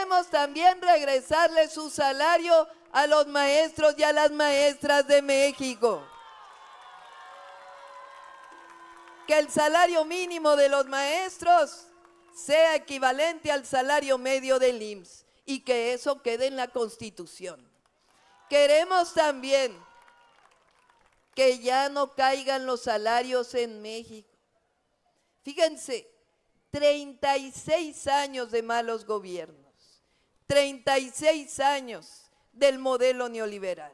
Queremos también regresarle su salario a los maestros y a las maestras de México. Que el salario mínimo de los maestros sea equivalente al salario medio del IMSS y que eso quede en la Constitución. Queremos también que ya no caigan los salarios en México. Fíjense, 36 años de malos gobiernos. 36 años del modelo neoliberal.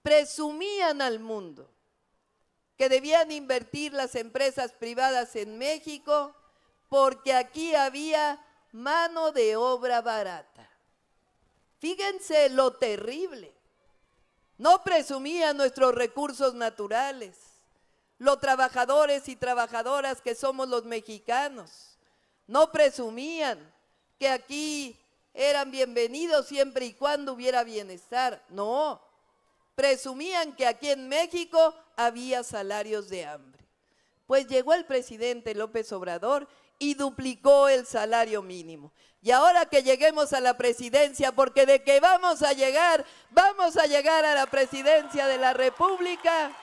Presumían al mundo que debían invertir las empresas privadas en México porque aquí había mano de obra barata. Fíjense lo terrible. No presumían nuestros recursos naturales, los trabajadores y trabajadoras que somos los mexicanos. No presumían que aquí eran bienvenidos siempre y cuando hubiera bienestar. No, presumían que aquí en México había salarios de hambre. Pues llegó el presidente López Obrador y duplicó el salario mínimo. Y ahora que lleguemos a la presidencia, porque de que vamos a llegar, vamos a llegar a la presidencia de la República.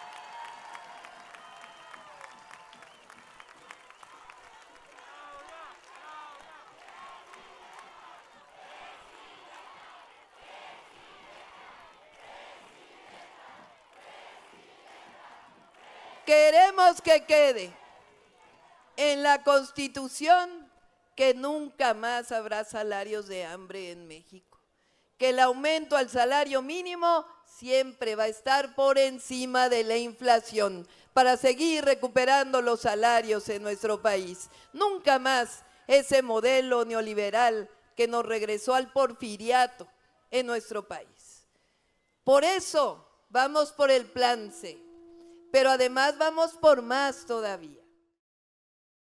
queremos que quede en la Constitución que nunca más habrá salarios de hambre en México, que el aumento al salario mínimo siempre va a estar por encima de la inflación para seguir recuperando los salarios en nuestro país. Nunca más ese modelo neoliberal que nos regresó al porfiriato en nuestro país. Por eso vamos por el plan C pero además vamos por más todavía.